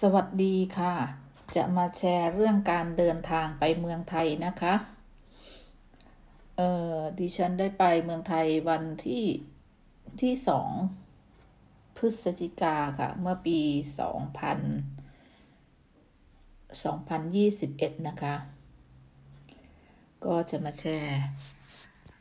สวัสดีค่ะ จะมาแชร์เรื่องการเดินทางไปเมืองไทยนะคะ เออดิฉัน ได้ไปเมืองไทยวันที่ที่สองพฤศจิกาค่ะ เมื่อปีสองพันสองพันยี่สิบเอ็ดนะคะ ก็จะมาแชร์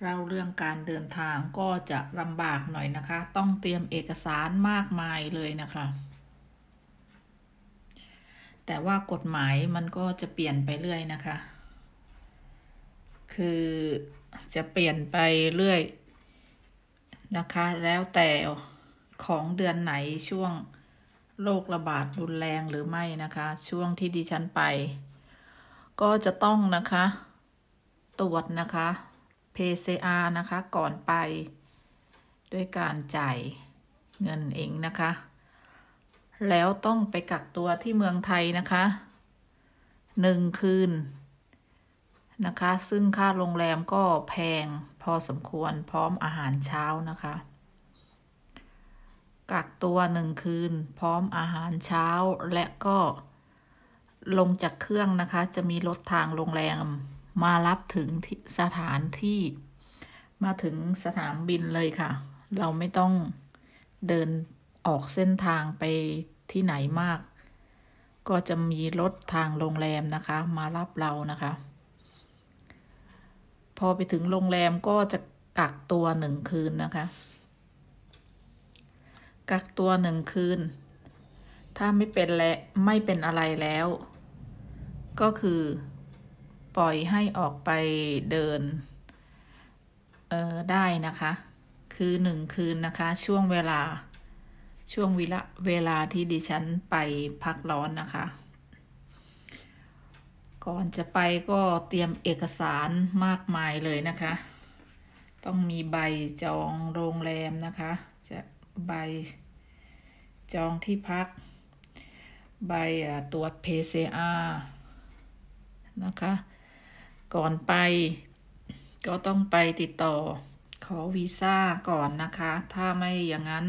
เล่าเรื่องการเดินทางก็จะลำบากหน่อยนะคะ ต้องเตรียมเอกสารมากมายเลยนะคะแต่ว่ากฎหมายมันก็จะเปลี่ยนไปเรื่อยนะคะ คือจะเปลี่ยนไปเรื่อยนะคะ แล้วแต่ของเดือนไหนช่วงโรคระบาดรุนแรงหรือไม่นะคะ ช่วงที่ดิฉันไปก็จะต้องนะคะ ตรวจนะคะ PCR นะคะ ก่อนไปด้วยการจ่ายเงินเองนะคะแล้วต้องไปกักตัวที่เมืองไทยนะคะหนึ่งคืนนะคะ ซึ่งค่าโรงแรมก็แพงพอสมควรพร้อมอาหารเช้านะคะ กักตัวหนึ่งคืนพร้อมอาหารเช้าและก็ลงจากเครื่องนะคะ จะมี รถ ทางโรงแรมมารับถึงสถานที่มาถึงสถามบินเลยค่ะ เราไม่ต้องเดินออกเส้นทางไปที่ไหนมาก ก็จะมีรถทางโรงแรมนะคะ มารับเรา นะคะ พอไปถึงโรงแรมก็จะกักตัวหนึ่งคืน นะคะ กักตัวหนึ่งคืน ถ้า ไม่ เป็นและไม่เป็นอะไรแล้ว ก็คือปล่อยให้ออกไปเดินเออได้ นะคะ คือหนึ่งคืนนะคะ ช่วงเวลาช่วงเวลาที่ดิฉันไปพักร้อนนะคะ ก่อนจะไปก็เตรียมเอกสารมากมายเลยนะคะ ต้องมีใบจองโรงแรมนะคะ จะใบจองที่พัก ใบตรวจ PCR นะคะ ก่อนไปก็ต้องไปติดต่อขอวีซ่าก่อนนะคะ ถ้าไม่อย่างนั้น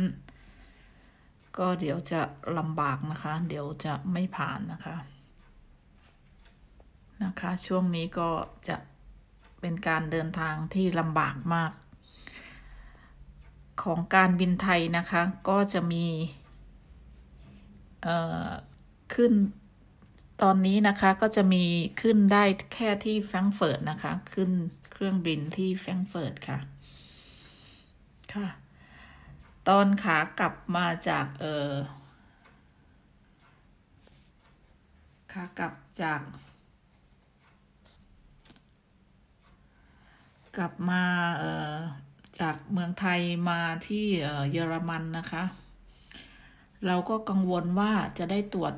ก็เดี๋ยวจะลำบากนะคะ เดี๋ยวจะไม่ผ่านนะคะ นะคะช่วงนี้ก็จะเป็นการเดินทางที่ลำบากมาก ของการบินไทยนะคะ ก็จะมี เอ่อขึ้นตอนนี้นะคะก็จะมีขึ้นได้แค่ที่แฟรงเฟิร์ตนะคะ ขึ้นเครื่องบินที่แฟรงเฟิร์ตค่ะ ค่ะตอนขา กลับมาจาก เออขา กลับ จาก กลับมา เออจากเมืองไทยมาที่เยอรมันนะคะ เราก็กังวลว่าจะได้ตรวจ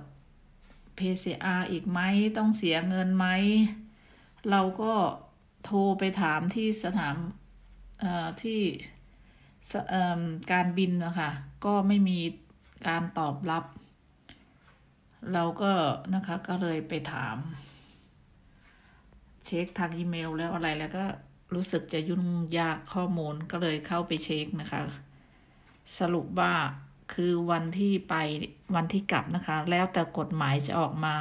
PCR อีกไหมต้องเสียเงินไหม เราก็โทรไปถามที่สถานที่การบินนะคะก็ไม่มีการตอบรับ เราก็นะคะก็เลยไปถามเช็คทางอีเมลแล้วอะไรแล้วก็รู้สึกจะยุ่งยากข้อมูลก็เลยเข้าไปเช็คนะคะสรุปว่าคือวันที่ไปวันที่กลับนะคะแล้วแต่กฎหมายจะออกมา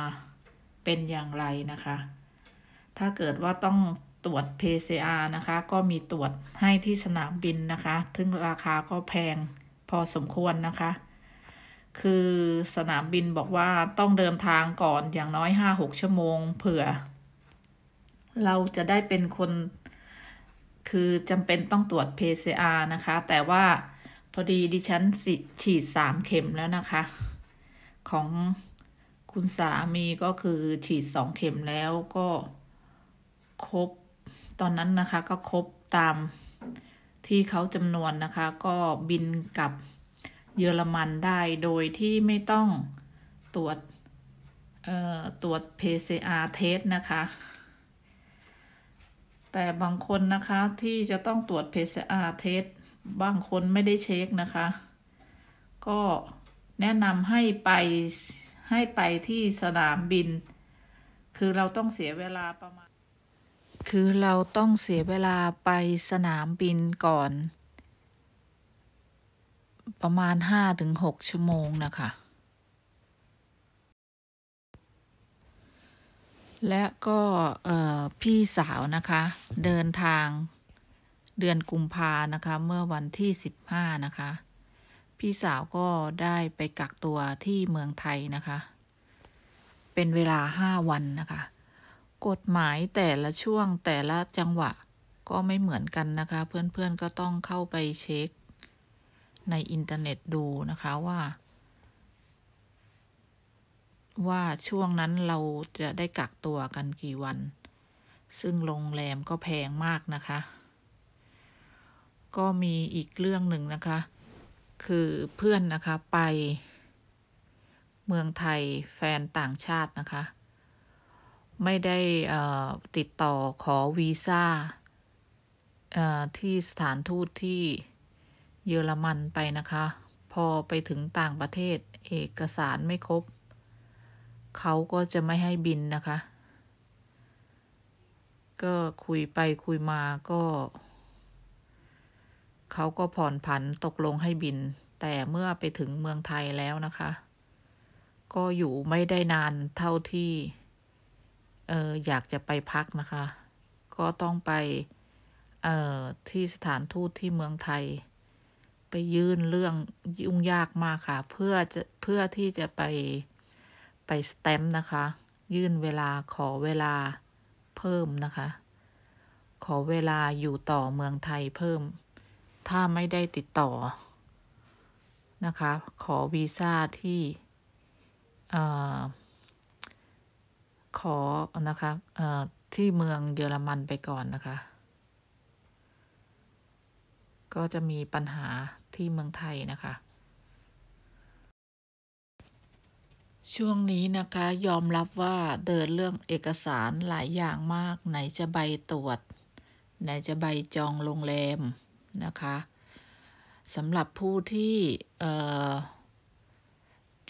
เป็นอย่างไรนะคะ ถ้าเกิดว่าต้องตรวจ PCR นะคะ ก็มีตรวจให้ที่สนามบินนะคะซึงราคาก็แพงพอสมควรนะคะ คือสนามบินบอกว่าต้องเดินทางก่อนอย่างน้อย 5-6 ชั่วโมง เผื่อ เราจะได้เป็นคนคือจำเป็นต้องตรวจ PCR นะคะ แต่ว่าพอดีดิฉันฉีด 3 เข็มแล้วนะคะ ของคุณสามีก็คือฉีด 2 เข็มแล้วก็ ครบตอนนั้นนะคะ ก็ครบตามที่เขาจำนวนนะคะ ก็บินกับเยอรมันได้โดยที่ไม่ต้องตรวจตรวจ PCR test นะคะ แต่บางคนนะคะ ที่จะต้องตรวจ PCR test บางคนไม่ได้เช็คนะคะ ก็แนะนำให้ไป ให้ไปที่สนามบิน คือเราต้องเสียเวลาประมาณคือ เราต้องเสียเวลาไปสนามบินก่อน ประมาณห้าถึงหกชั่วโมงนะคะ และก็พี่สาวนะคะ เดินทางเดือนกุมภานะคะ เมื่อวันที่สิบห้านะคะ พี่สาวก็ได้ไปกักตัวที่เมืองไทยนะคะ เป็นเวลาห้าวันนะคะกฎหมายแต่ละช่วงแต่ละจังหวะก็ไม่เหมือนกันนะคะ เพื่อนๆก็ต้องเข้าไปเช็คในอินเทอร์เน็ตดูนะคะว่า ว่าช่วงนั้นเราจะได้กักตัวกันกี่วัน ซึ่งโรงแรมก็แพงมากนะคะ ก็มีอีกเรื่องหนึ่งนะคะ คือเพื่อนนะคะไป เมืองไทยแฟนต่างชาตินะคะไม่ได้ติดต่อขอวีซ่า ที่สถานทูตที่เยอรมันไปนะคะ พอไปถึงต่างประเทศเอกสารไม่ครบ เขาก็จะไม่ให้บินนะคะ ก็คุยไปคุยมาก็ เขาก็ผ่อนผันตกลงให้บิน แต่เมื่อไปถึงเมืองไทยแล้วนะคะ ก็อยู่ไม่ได้นานเท่าที่เอออยากจะไปพักนะคะ ก็ต้องไปเอ่อที่สถานทูตที่เมืองไทยไปยื่นเรื่องยุ่งยากมากค่ะเพื่อจะเพื่อที่จะไปไปสแตมป์นะคะ ยื่นเวลาขอเวลาเพิ่มนะคะ ขอเวลาอยู่ต่อเมืองไทยเพิ่ม ถ้าไม่ได้ติดต่อนะคะ ขอวีซ่าที่เอ่อขอนะคะที่เมืองเยอรมันไปก่อนนะคะ ก็จะมีปัญหาที่เมืองไทยนะคะ ช่วงนี้นะคะ ยอมรับว่าเดินเรื่องเอกสารหลายอย่างมาก ไหนจะใบตรวจ ไหนจะใบจองโรงแรมนะคะ สำหรับผู้ที่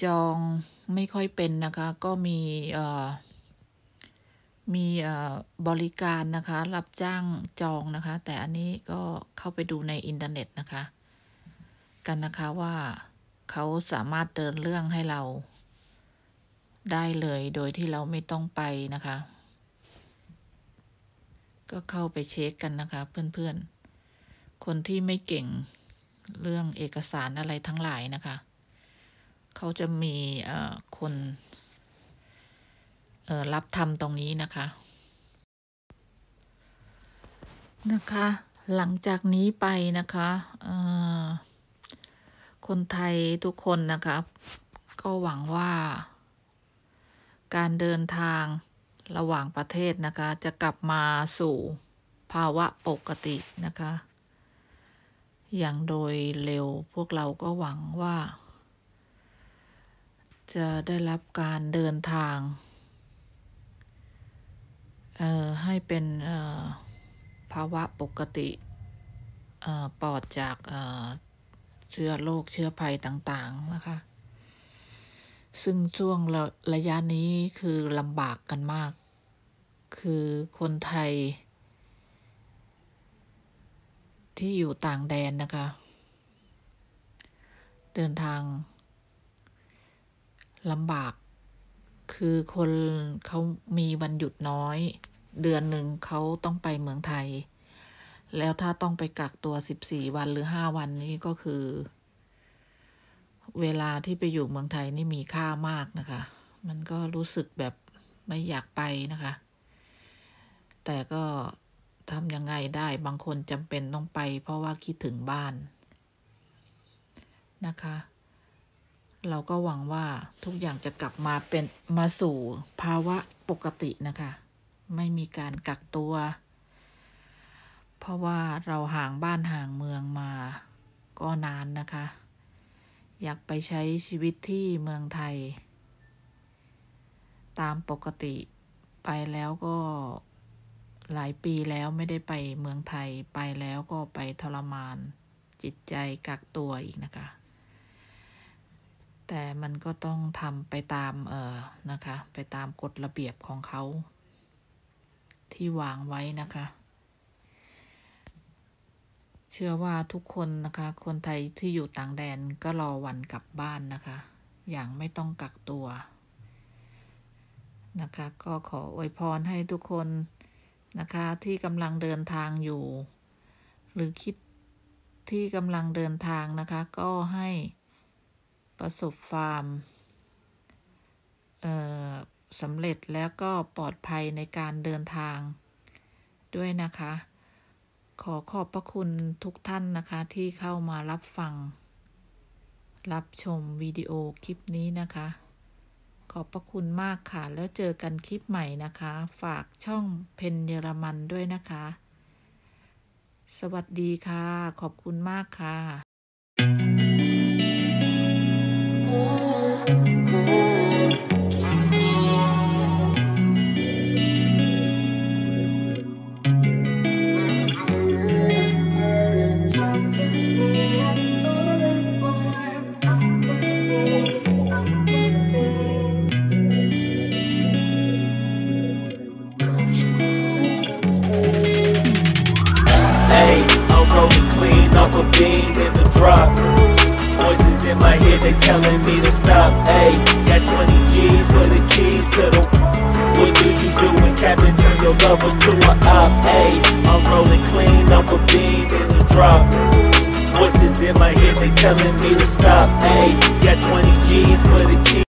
จองไม่ค่อยเป็นนะคะ ก็มี เอ่อมีบริการนะคะ รับจ้างจองนะคะ แต่อันนี้ก็เข้าไปดูในอินเทอร์เน็ตนะคะ กันนะคะว่าเขาสามารถเดินเรื่องให้เรา ได้เลยโดยที่เราไม่ต้องไปนะคะ ก็เข้าไปเช็คกันนะคะ เพื่อนๆ คนที่ไม่เก่งเรื่องเอกสารอะไรทั้งหลายนะคะ เขาจะมีคนรับทำตรงนี้ นะคะ นะคะ หลังจากนี้ไป นะคะคนไทยทุกคนนะคะ ก็หวังว่า การเดินทางระหว่างประเทศ นะคะ จะกลับมาสู่ภาวะปกติ นะคะ อย่างโดยเร็วพวกเราก็หวังว่า จะได้รับการเดินทางให้เป็นภาวะปกติปลอดจากเชื้อโรคเชื้อภัยต่างๆนะคะซึ่งช่วงระระยะนี้คือลำบากกันมาก คือคนไทย ที่อยู่ต่างแดนนะคะเดินทางลำบากคือคนเขามีวันหยุดน้อย เดือนหนึ่งเขาต้องไปเมืองไทย แล้วถ้าต้องไปกักตัวสิบสี่วันหรือห้าวันนี้ก็คือ เวลาที่ไปอยู่เมืองไทยนี่มีค่ามากนะคะ มันก็รู้สึกแบบไม่อยากไปนะคะ แต่ก็ทำยังไงได้บางคนจำเป็นต้องไปเพราะว่าคิดถึงบ้าน นะคะเราก็หวังว่าทุกอย่างจะกลับมาเป็นมาสู่ภาวะปกตินะคะ ไม่มีการกักตัว เพราะว่าเราห่างบ้านห่างเมืองมาก็นานนะคะ อยากไปใช้ชีวิตที่เมืองไทย ตามปกติไปแล้วก็หลายปีแล้วไม่ได้ไปเมืองไทยไปแล้วก็ไปทรมาน จิตใจกักตัวอีกนะคะแต่มันก็ต้องทำไปตาม เออนะคะ ไปตาม กฎระเบียบของเขา ที่วางไว้นะคะ เชื่อว่าทุกคนนะคะ คนไทยที่อยู่ต่างแดนก็รอ วันกลับบ้านนะคะ อย่างไม่ต้องกักตัวนะคะก็ขออวยพรให้ทุกคนนะคะที่กำลังเดินทางอยู่ หรือคิดที่กำลังเดินทางนะคะ ก็ให้ประสบความสำเร็จแล้วก็ปลอดภัยในการเดินทางด้วยนะคะ ขอขอบพระคุณทุกท่านนะคะที่เข้ามารับฟังรับชมวิดีโอคลิปนี้นะคะ ขอบพระคุณมากค่ะแล้วเจอกันคลิปใหม่นะคะ ฝากช่องเพนเยอรมันด้วยนะคะ สวัสดีค่ะ ขอบคุณมากค่ะ told clean off a bean in a drop Voices in my head, they telling me to stop Hey, got 20 G's for the keys to the What do you do when Captain turn your lover to a op? Hey, I'm rolling clean off a bean in a drop Voices in my head, they telling me to stop Hey, got 20 G's for the keys